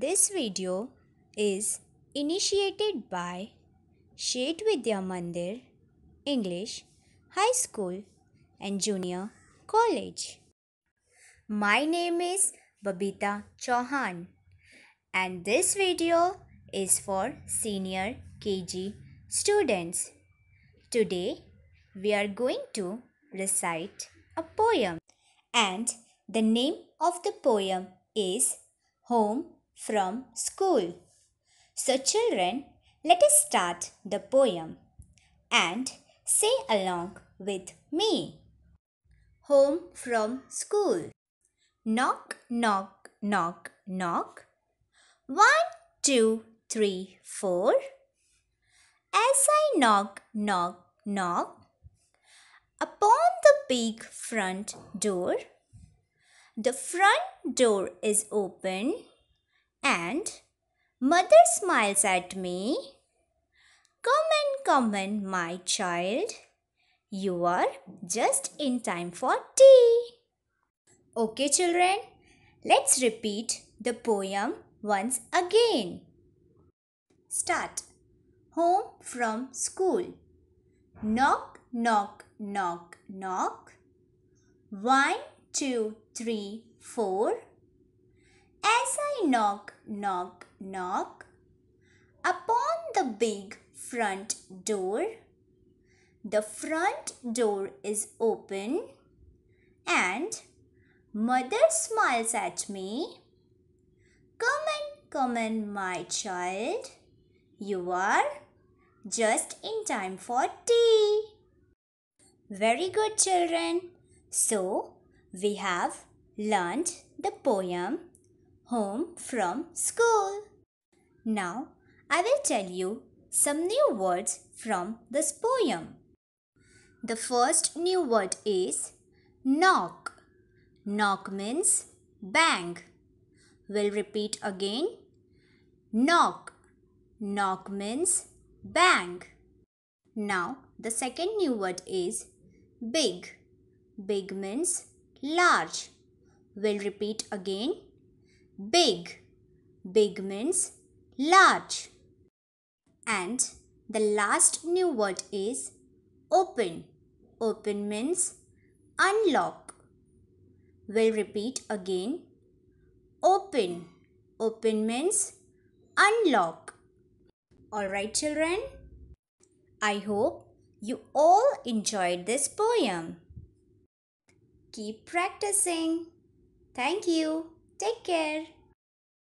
This video is initiated by Shade Vidya Mandir, English, High School and Junior College. My name is Babita Chauhan and this video is for senior KG students. Today we are going to recite a poem and the name of the poem is Home from school. So, children, let us start the poem and say along with me. Home from school. Knock, knock, knock, knock. One, two, three, four. As I knock, knock, knock upon the big front door. The front door is open and mother smiles at me. Come and come in, my child. You are just in time for tea. Okay, children, let's repeat the poem once again. Start. Home from school. Knock, knock, knock, knock. One, two, three, four knock, knock, knock upon the big front door. The front door is open and mother smiles at me. Come in, come in, my child. You are just in time for tea. Very good, children. So, we have learned the poem home from school. Now I will tell you some new words from this poem. The first new word is knock. Knock means bang. We'll repeat again. Knock. Knock means bang. Now the second new word is big. Big means large. We'll repeat again big. Big means large. And the last new word is open. Open means unlock. We'll repeat again. Open. Open means unlock. Alright, children. I hope you all enjoyed this poem. Keep practicing. Thank you. Take care.